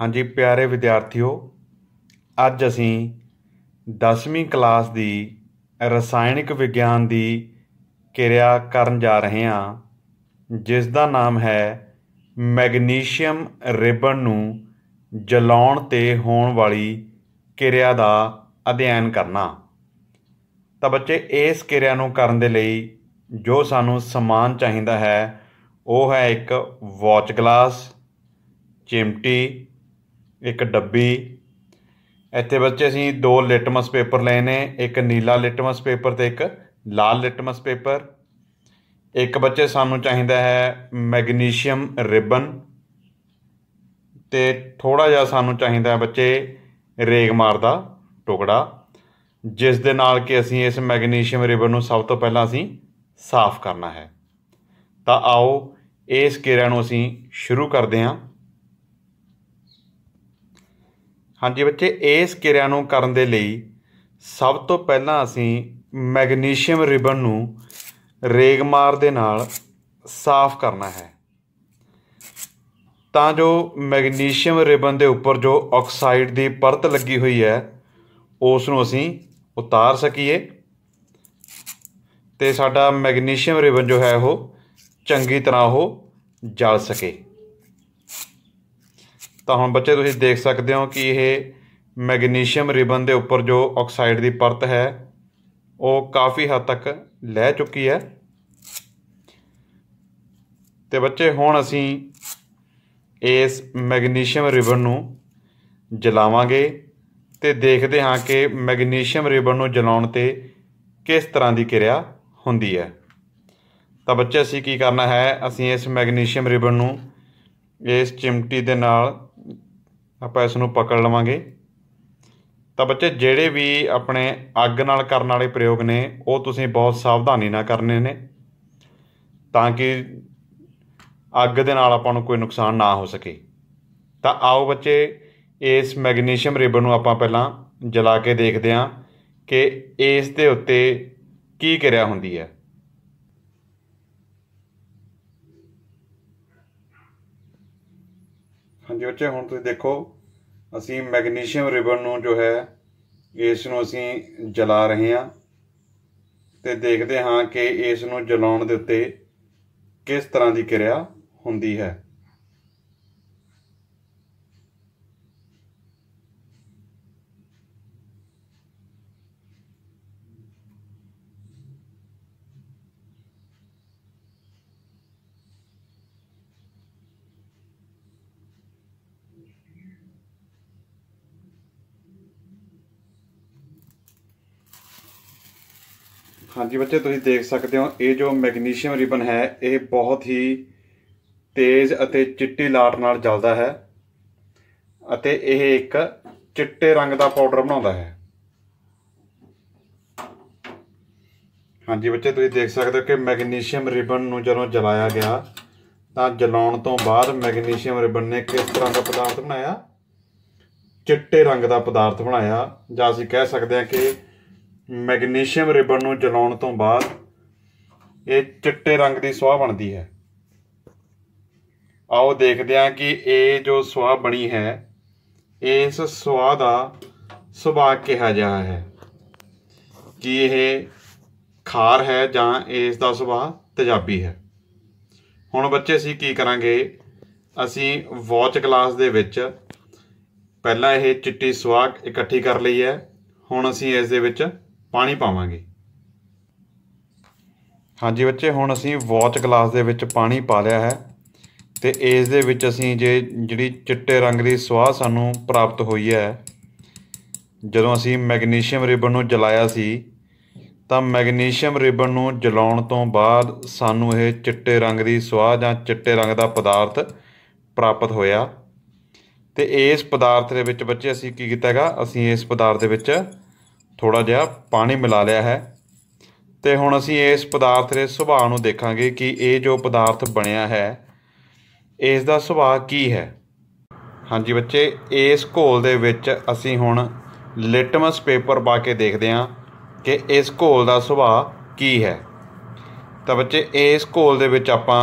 ਹਾਂਜੀ ਪਿਆਰੇ ਵਿਦਿਆਰਥੀਓ ਅੱਜ ਅਸੀਂ 10ਵੀਂ ਕਲਾਸ ਦੀ ਰਸਾਇਣਿਕ ਵਿਗਿਆਨ ਦੀ ਕਿਰਿਆ ਕਰਨ ਜਾ ਰਹੇ ਹਾਂ ਜਿਸ ਦਾ ਨਾਮ ਹੈ ਮੈਗਨੀਸ਼ੀਅਮ ਰਿਬਨ ਨੂੰ ਜਲਾਉਣ ਤੇ ਹੋਣ ਵਾਲੀ ਕਿਰਿਆ ਦਾ ਅਧਿਐਨ ਕਰਨਾ ਤਾਂ ਬੱਚੇ ਇਸ ਕਿਰਿਆ ਨੂੰ ਕਰਨ ਦੇ ਲਈ ਜੋ ਸਾਨੂੰ ਸਮਾਨ ਚਾਹੀਦਾ ਹੈ ਉਹ ਹੈ ਇੱਕ ਵਾਚ ਗਲਾਸ ਚਿਮਟੀ ਇੱਕ ਡੱਬੀ ਇੱਥੇ ਬੱਚੇ ਅਸੀਂ ਦੋ ਲਿਟਮਸ ਪੇਪਰ ਲਏ ਨੇ ਇੱਕ ਨੀਲਾ ਲਿਟਮਸ ਪੇਪਰ ਤੇ ਇੱਕ ਲਾਲ ਲਿਟਮਸ ਪੇਪਰ ਇੱਕ ਬੱਚੇ ਸਾਨੂੰ ਚਾਹੀਦਾ ਹੈ ਮੈਗਨੀਸ਼ੀਅਮ ਰਿਬਨ ਤੇ ਥੋੜਾ ਜਿਹਾ ਸਾਨੂੰ ਚਾਹੀਦਾ ਹੈ ਬੱਚੇ ਰੇਗਮਾਰ ਦਾ ਟੁਕੜਾ ਜਿਸ ਦੇ ਨਾਲ ਕਿ ਅਸੀਂ ਇਸ ਮੈਗਨੀਸ਼ੀਅਮ ਰਿਬਨ ਨੂੰ ਸਭ ਤੋਂ ਪਹਿਲਾਂ ਅਸੀਂ ਸਾਫ਼ ਕਰਨਾ ਹੈ ਤਾਂ ਆਓ ਇਸ ਕਿਰਿਆ ਨੂੰ ਅਸੀਂ ਸ਼ੁਰੂ ਕਰਦੇ ਹਾਂ ਹਾਂਜੀ ਬੱਚੇ ਇਸ ਕਿਰਿਆ ਨੂੰ ਕਰਨ ਦੇ ਲਈ ਸਭ ਤੋਂ ਪਹਿਲਾਂ ਅਸੀਂ ਮੈਗਨੀਸ਼ੀਅਮ ਰਿਬਨ ਨੂੰ ਰੇਗਮਾਰ ਦੇ ਨਾਲ ਸਾਫ਼ ਕਰਨਾ ਹੈ ਤਾਂ ਜੋ ਮੈਗਨੀਸ਼ੀਅਮ ਰਿਬਨ ਦੇ ਉੱਪਰ ਜੋ ਆਕਸਾਈਡ ਦੀ ਪਰਤ ਲੱਗੀ ਹੋਈ ਹੈ ਉਸ ਨੂੰ ਅਸੀਂ ਉਤਾਰ ਸਕੀਏ ਤੇ ਸਾਡਾ ਮੈਗਨੀਸ਼ੀਅਮ ਰਿਬਨ ਜੋ ਹੈ ਉਹ ਚੰਗੀ ਤਰ੍ਹਾਂ ਉਹ ਜਲ ਸਕੇ ਤਾਂ ਹੁਣ ਬੱਚੇ ਤੁਸੀਂ ਦੇਖ ਸਕਦੇ ਹੋ ਕਿ ਇਹ ਮੈਗਨੀਸ਼ੀਅਮ ਰਿਬਨ ਦੇ ਉੱਪਰ ਜੋ ਆਕਸਾਈਡ ਦੀ ਪਰਤ ਹੈ ਉਹ ਕਾਫੀ ਹੱਦ ਤੱਕ ਲੈ ਚੁੱਕੀ ਹੈ ਤੇ ਬੱਚੇ ਹੁਣ ਅਸੀਂ ਇਸ ਮੈਗਨੀਸ਼ੀਅਮ ਰਿਬਨ ਨੂੰ ਜਲਾਵਾਂਗੇ ਤੇ ਦੇਖਦੇ ਹਾਂ ਕਿ ਮੈਗਨੀਸ਼ੀਅਮ ਰਿਬਨ ਨੂੰ ਜਲਾਉਣ ਤੇ ਕਿਸ ਤਰ੍ਹਾਂ ਦੀ ਕਿਰਿਆ ਹੁੰਦੀ ਹੈ ਤਾਂ ਬੱਚੇ ਅਸੀਂ ਕੀ ਕਰਨਾ ਹੈ ਅਸੀਂ ਇਸ ਮੈਗਨੀਸ਼ੀਅਮ ਰਿਬਨ ਨੂੰ ਇਸ ਚਿਮਟੀ ਦੇ ਨਾਲ ਆਪਾਂ ਇਸ ਨੂੰ ਪਕੜ ਲਵਾਂਗੇ ਤਾਂ ਬੱਚੇ ਜਿਹੜੇ ਵੀ ਆਪਣੇ ਅੱਗ ਨਾਲ ਕਰਨ ਵਾਲੇ ਪ੍ਰਯੋਗ ਨੇ ਉਹ ਤੁਸੀਂ ਬਹੁਤ ਸਾਵਧਾਨੀ ਨਾਲ ਕਰਨੇ ਨੇ ਤਾਂ ਕਿ ਅੱਗ ਦੇ ਨਾਲ ਆਪਾਂ ਨੂੰ ਕੋਈ ਨੁਕਸਾਨ ਨਾ ਹੋ ਸਕੇ ਤਾਂ ਆਓ ਬੱਚੇ ਇਸ ਮੈਗਨੀਸ਼ੀਅਮ ਰਿਬਨ ਨੂੰ ਆਪਾਂ ਪਹਿਲਾਂ ਜਲਾ ਕੇ ਦੇਖਦੇ ਹਾਂ ਕਿ ਇਸ ਦੇ ਉੱਤੇ ਕੀ ਕਿਰਿਆ ਹੁੰਦੀ ਹੈ ਜਿਹਦੇ 'ਚ ਹੁਣ ਤੁਸੀਂ ਦੇਖੋ ਅਸੀਂ ਮੈਗਨੀਸ਼ੀਅਮ ਰਿਬਨ ਨੂੰ ਜੋ ਹੈ ਇਸ ਨੂੰ ਅਸੀਂ ਜਲਾ ਰਹੇ ਹਾਂ ਤੇ ਦੇਖਦੇ ਹਾਂ ਕਿ ਇਸ ਨੂੰ ਜਲਾਉਣ ਦੇ ਉੱਤੇ ਕਿਸ ਤਰ੍ਹਾਂ ਦੀ ਕਿਰਿਆ ਹੁੰਦੀ ਹੈ ਹਾਂਜੀ ਬੱਚੇ ਤੁਸੀਂ ਦੇਖ ਸਕਦੇ ਹੋ ਇਹ ਜੋ ਮੈਗਨੀਸ਼ੀਅਮ ਰਿਬਨ ਹੈ ਇਹ ਬਹੁਤ ਹੀ ਤੇਜ਼ ਅਤੇ ਚਿੱਟੀ ਲਾਟ ਨਾਲ ਜਲਦਾ ਹੈ ਅਤੇ ਇਹ ਇੱਕ ਚਿੱਟੇ ਰੰਗ ਦਾ ਪਾਊਡਰ ਬਣਾਉਂਦਾ ਹੈ ਹਾਂਜੀ ਬੱਚੇ ਤੁਸੀਂ ਦੇਖ ਸਕਦੇ ਹੋ ਕਿ ਮੈਗਨੀਸ਼ੀਅਮ ਰਿਬਨ ਨੂੰ ਜਦੋਂ ਜਲਾਇਆ ਗਿਆ ਤਾਂ ਜਲਾਉਣ ਤੋਂ ਬਾਅਦ ਮੈਗਨੀਸ਼ੀਅਮ ਰਿਬਨ ਨੇ ਕਿਸ ਤਰ੍ਹਾਂ ਦਾ ਪਦਾਰਥ ਬਣਾਇਆ ਚਿੱਟੇ ਰੰਗ ਦਾ ਪਦਾਰਥ ਬਣਾਇਆ ਜਾਂ ਅਸੀਂ ਕਹਿ ਸਕਦੇ ਹਾਂ ਕਿ ਮੈਗਨੀਸ਼ੀਅਮ ਰਿਬਨ ਨੂੰ ਜਲਾਉਣ ਤੋਂ ਬਾਅਦ ਇਹ ਚਿੱਟੇ ਰੰਗ ਦੀ ਸੁਆਹ ਬਣਦੀ ਹੈ ਆਓ ਦੇਖਦੇ ਹਾਂ ਕਿ ਇਹ ਜੋ ਸੁਆਹ ਬਣੀ ਹੈ ਇਸ ਸੁਆਹ ਦਾ ਸੁਭਾਅ ਕਿਹਾ ਜਾ ਹੈ ਕਿ ਇਹ ਖਾਰ ਹੈ ਜਾਂ ਇਸ ਦਾ ਸੁਭਾਅ ਤੇਜ਼ਾਬੀ ਹੈ ਹੁਣ ਬੱਚੇ ਅਸੀਂ ਕੀ ਕਰਾਂਗੇ ਅਸੀਂ ਵਾਚ ਗਲਾਸ ਦੇ ਵਿੱਚ ਪਹਿਲਾਂ ਇਹ ਚਿੱਟੀ ਸੁਆਹ ਇਕੱਠੀ ਕਰ ਲਈ ਹੈ ਹੁਣ ਅਸੀਂ ਇਸ ਦੇ ਵਿੱਚ ਪਾਣੀ ਪਾਵਾਂਗੇ ਹਾਂਜੀ ਬੱਚੇ ਹੁਣ ਅਸੀਂ ਵਾਚ ਗਲਾਸ ਦੇ ਵਿੱਚ ਪਾਣੀ ਪਾ ਲਿਆ ਹੈ ਤੇ ਇਸ ਦੇ ਵਿੱਚ ਅਸੀਂ ਜੇ ਜਿਹੜੀ ਚਿੱਟੇ ਰੰਗ ਦੀ ਸਵਾਹ ਸਾਨੂੰ ਪ੍ਰਾਪਤ ਹੋਈ ਹੈ ਜਦੋਂ ਅਸੀਂ ਮੈਗਨੀਸ਼ੀਅਮ ਰਿਬਨ ਨੂੰ ਜਲਾਇਆ ਸੀ ਤਾਂ ਮੈਗਨੀਸ਼ੀਅਮ ਰਿਬਨ ਨੂੰ ਜਲਾਉਣ ਤੋਂ ਬਾਅਦ ਸਾਨੂੰ ਇਹ ਚਿੱਟੇ ਰੰਗ ਦੀ ਸਵਾਹ ਜਾਂ ਚਿੱਟੇ ਰੰਗ ਦਾ ਪਦਾਰਥ ਪ੍ਰਾਪਤ ਹੋਇਆ ਤੇ ਇਸ ਪਦਾਰਥ ਦੇ ਵਿੱਚ ਬੱਚੇ ਅਸੀਂ ਕੀ ਕੀਤਾਗਾ ਅਸੀਂ ਇਸ ਪਦਾਰਥ ਦੇ ਵਿੱਚ ਥੋੜਾ ਜਿਹਾ ਪਾਣੀ ਮਿਲਾ ਲਿਆ ਹੈ ਤੇ ਹੁਣ ਅਸੀਂ ਇਸ ਪਦਾਰਥ ਦੇ ਸੁਭਾਅ ਨੂੰ ਦੇਖਾਂਗੇ ਕਿ ਇਹ ਜੋ ਪਦਾਰਥ ਬਣਿਆ ਹੈ ਇਸ ਦਾ ਸੁਭਾਅ ਕੀ ਹੈ ਹਾਂਜੀ ਬੱਚੇ ਇਸ ਘੋਲ ਦੇ ਵਿੱਚ ਅਸੀਂ ਹੁਣ ਲਿਟਮਸ ਪੇਪਰ ਪਾ ਕੇ ਦੇਖਦੇ ਹਾਂ ਕਿ ਇਸ ਘੋਲ ਦਾ ਸੁਭਾਅ ਕੀ ਹੈ ਤਾਂ ਬੱਚੇ ਇਸ ਘੋਲ ਦੇ ਵਿੱਚ ਆਪਾਂ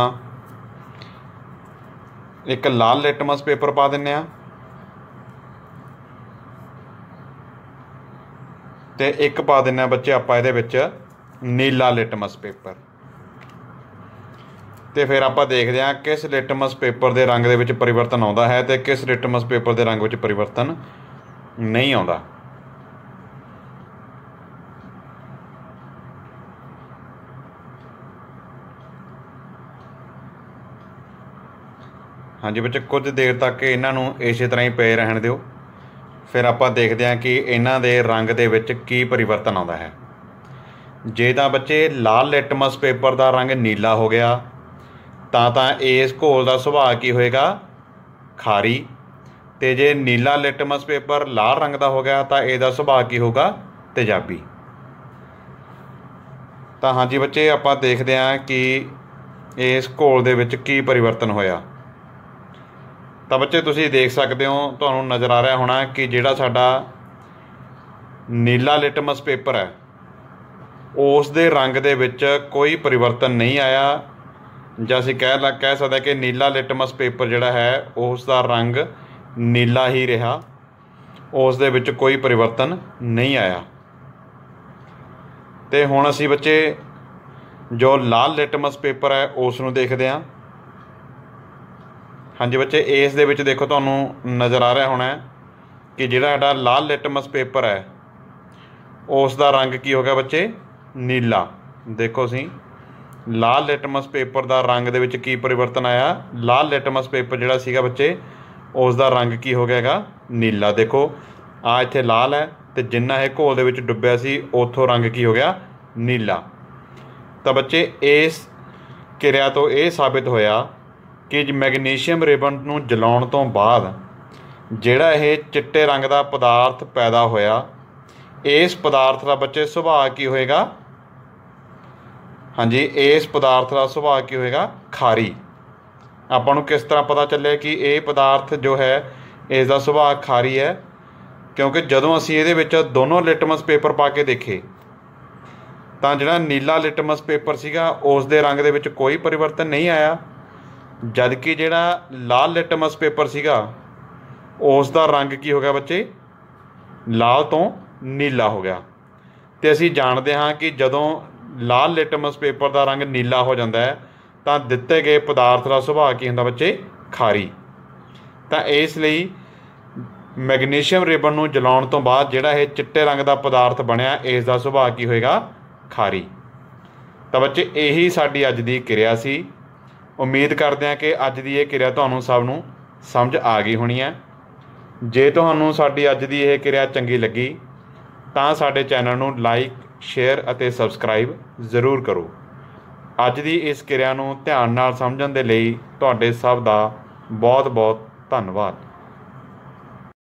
ਇੱਕ ਲਾਲ ਲਿਟਮਸ ਪੇਪਰ ਪਾ ਦਿੰਨੇ ਆ ਤੇ ਇੱਕ ਪਾ ਦਿੰਨਾ ਬੱਚੇ ਆਪਾਂ ਇਹਦੇ ਵਿੱਚ ਨੀਲਾ ਲਿਟਮਸ ਪੇਪਰ ਤੇ ਫਿਰ ਆਪਾਂ ਦੇਖਦੇ ਹਾਂ ਕਿਸ ਲਿਟਮਸ ਪੇਪਰ ਦੇ ਰੰਗ ਦੇ ਵਿੱਚ ਪਰਿਵਰਤਨ ਆਉਂਦਾ ਹੈ ਤੇ ਕਿਸ ਲਿਟਮਸ ਪੇਪਰ ਦੇ ਰੰਗ ਵਿੱਚ ਪਰਿਵਰਤਨ ਨਹੀਂ ਆਉਂਦਾ ਹਾਂਜੀ ਬੱਚੇ ਕੁਝ ਦੇਰ ਤੱਕ ਇਹਨਾਂ ਨੂੰ ਇਸੇ ਤਰ੍ਹਾਂ ਹੀ ਪਏ ਰਹਿਣ ਦਿਓ ਫਿਰ ਆਪਾਂ ਦੇਖਦੇ ਹਾਂ ਕਿ ਇਹਨਾਂ ਦੇ ਰੰਗ ਦੇ ਵਿੱਚ ਕੀ ਪਰਿਵਰਤਨ ਆਉਂਦਾ ਹੈ ਜੇ ਤਾਂ ਬੱਚੇ ਲਾਲ ਲਿਟਮਸ ਪੇਪਰ ਦਾ ਰੰਗ ਨੀਲਾ ਹੋ ਗਿਆ ਤਾਂ ਤਾਂ ਇਸ ਘੋਲ ਦਾ ਸੁਭਾਅ ਕੀ ਹੋਏਗਾ ਖਾਰੀ ਤੇ ਜੇ ਨੀਲਾ ਲਿਟਮਸ ਪੇਪਰ ਲਾਲ ਰੰਗ ਦਾ ਹੋ ਗਿਆ ਤਾਂ ਇਹਦਾ ਸੁਭਾਅ ਕੀ ਹੋਗਾ ਤੇਜ਼ਾਬੀ ਤਾਂ ਹਾਂਜੀ ਬੱਚੇ ਆਪਾਂ ਦੇਖਦੇ ਹਾਂ ਕਿ ਇਸ ਘੋਲ ਦੇ ਵਿੱਚ ਕੀ ਪਰਿਵਰਤਨ ਹੋਇਆ ਤਾਂ ਬੱਚੇ ਤੁਸੀਂ ਦੇਖ ਸਕਦੇ ਹੋ ਤੁਹਾਨੂੰ ਨਜ਼ਰ ਆ ਰਿਹਾ ਹੋਣਾ ਕਿ ਜਿਹੜਾ ਸਾਡਾ ਨੀਲਾ ਲਿਟਮਸ ਪੇਪਰ ਹੈ ਉਸ ਦੇ ਰੰਗ ਦੇ ਵਿੱਚ ਕੋਈ ਪਰਿਵਰਤਨ ਨਹੀਂ ਆਇਆ ਜਾਂ ਅਸੀਂ ਕਹਿ ਲਾ ਕਹਿ ਸਕਦਾ ਕਿ ਨੀਲਾ ਲਿਟਮਸ ਪੇਪਰ ਜਿਹੜਾ ਹੈ ਉਸ ਦਾ ਰੰਗ ਨੀਲਾ ਹੀ ਰਿਹਾ ਉਸ ਦੇ ਵਿੱਚ ਕੋਈ ਪਰਿਵਰਤਨ ਨਹੀਂ ਆਇਆ ਤੇ ਹੁਣ ਅਸੀਂ ਬੱਚੇ ਜੋ ਲਾਲ ਲਿਟਮਸ ਪੇਪਰ ਹੈ ਉਸ ਨੂੰ ਦੇਖਦੇ ਹਾਂ ਹਾਂਜੀ ਬੱਚੇ ਇਸ ਦੇ ਵਿੱਚ ਦੇਖੋ ਤੁਹਾਨੂੰ ਨਜ਼ਰ ਆ ਰਿਹਾ ਹੋਣਾ ਕਿ ਜਿਹੜਾ ਸਾਡਾ ਲਾਲ ਲਿਟਮਸ ਪੇਪਰ ਹੈ ਉਸ ਦਾ ਰੰਗ ਕੀ ਹੋ ਗਿਆ ਬੱਚੇ ਨੀਲਾ ਦੇਖੋ ਸੀ ਲਾਲ ਲਿਟਮਸ ਪੇਪਰ ਦਾ ਰੰਗ ਦੇ ਵਿੱਚ ਕੀ ਪਰਿਵਰਤਨ ਆਇਆ ਲਾਲ ਲਿਟਮਸ ਪੇਪਰ ਜਿਹੜਾ ਸੀਗਾ ਬੱਚੇ ਉਸ ਦਾ ਰੰਗ ਕੀ ਹੋ ਗਿਆਗਾ ਨੀਲਾ ਦੇਖੋ ਆ ਇੱਥੇ ਲਾਲ ਹੈ ਤੇ ਜਿੰਨਾ ਇਹ ਘੋਲ ਦੇ ਵਿੱਚ ਡੁੱਬਿਆ ਸੀ ਉਥੋਂ ਰੰਗ ਕੀ ਹੋ ਗਿਆ ਨੀਲਾ ਤਾਂ ਬੱਚੇ ਇਸ ਕਿਰਿਆ ਤੋਂ ਇਹ ਸਾਬਿਤ ਹੋਇਆ ਕਿ ਮੈਗਨੀਸ਼ੀਅਮ ਰਿਬਨ ਨੂੰ ਜਲਾਉਣ ਤੋਂ ਬਾਅਦ ਜਿਹੜਾ ਇਹ ਚਿੱਟੇ ਰੰਗ ਦਾ ਪਦਾਰਥ ਪੈਦਾ ਹੋਇਆ ਇਸ ਪਦਾਰਥ ਦਾ ਬੱਚੇ ਸੁਭਾਅ ਕੀ ਹੋਏਗਾ ਹਾਂਜੀ ਇਸ ਪਦਾਰਥ ਦਾ ਸੁਭਾਅ ਕੀ ਹੋਏਗਾ ਖਾਰੀ ਆਪਾਂ ਨੂੰ ਕਿਸ ਤਰ੍ਹਾਂ ਪਤਾ ਚੱਲਿਆ ਕਿ ਇਹ ਪਦਾਰਥ ਜੋ ਹੈ ਇਸ ਦਾ ਸੁਭਾਅ ਖਾਰੀ ਹੈ ਕਿਉਂਕਿ ਜਦੋਂ ਅਸੀਂ ਇਹਦੇ ਵਿੱਚ ਦੋਨੋਂ ਲਿਟਮਸ ਪੇਪਰ ਪਾ ਕੇ ਦੇਖੇ ਤਾਂ ਜਿਹੜਾ ਨੀਲਾ ਲਿਟਮਸ ਪੇਪਰ ਸੀਗਾ ਉਸ ਦੇ ਰੰਗ ਦੇ ਵਿੱਚ ਕੋਈ ਪਰਿਵਰਤਨ ਨਹੀਂ ਆਇਆ ਜਦਕਿ ਜਿਹੜਾ ਲਾਲ ਲਿਟਮਸ ਪੇਪਰ ਸੀਗਾ ਉਸ ਦਾ ਰੰਗ ਕੀ ਹੋ ਗਿਆ ਬੱਚੇ ਲਾਲ ਤੋਂ ਨੀਲਾ ਹੋ ਗਿਆ ਤੇ ਅਸੀਂ ਜਾਣਦੇ ਹਾਂ ਕਿ ਜਦੋਂ ਲਾਲ ਲਿਟਮਸ ਪੇਪਰ ਦਾ ਰੰਗ ਨੀਲਾ ਹੋ ਜਾਂਦਾ ਹੈ ਤਾਂ ਦਿੱਤੇ ਗਏ ਪਦਾਰਥ ਦਾ ਸੁਭਾਅ ਕੀ ਹੁੰਦਾ ਬੱਚੇ ਖਾਰੀ ਤਾਂ ਇਸ ਲਈ ਮੈਗਨੀਸ਼ੀਅਮ ਰਿਬਨ ਨੂੰ ਜਲਾਉਣ ਤੋਂ ਬਾਅਦ ਜਿਹੜਾ ਇਹ ਚਿੱਟੇ ਰੰਗ ਦਾ ਪਦਾਰਥ ਬਣਿਆ ਇਸ ਦਾ ਸੁਭਾਅ ਕੀ ਹੋਏਗਾ ਖਾਰੀ ਤਾਂ ਬੱਚੇ ਇਹੀ ਸਾਡੀ ਅੱਜ ਦੀ ਕਿਰਿਆ ਸੀ ਉਮੀਦ ਕਰਦੇ ਹਾਂ ਕਿ ਅੱਜ ਦੀ ਇਹ ਕਿਰਿਆ ਤੁਹਾਨੂੰ ਸਭ ਨੂੰ ਸਮਝ ਆ ਗਈ ਹੋਣੀ ਹੈ ਜੇ ਤੁਹਾਨੂੰ ਸਾਡੀ ਅੱਜ ਦੀ ਇਹ ਕਿਰਿਆ ਚੰਗੀ ਲੱਗੀ ਤਾਂ ਸਾਡੇ ਚੈਨਲ ਨੂੰ ਲਾਈਕ ਸ਼ੇਅਰ ਅਤੇ ਸਬਸਕ੍ਰਾਈਬ ਜ਼ਰੂਰ ਕਰੋ ਅੱਜ ਦੀ ਇਸ ਕਿਰਿਆ ਨੂੰ ਧਿਆਨ ਨਾਲ ਸਮਝਣ ਦੇ ਲਈ ਤੁਹਾਡੇ ਸਭ ਦਾ ਬਹੁਤ-ਬਹੁਤ ਧੰਨਵਾਦ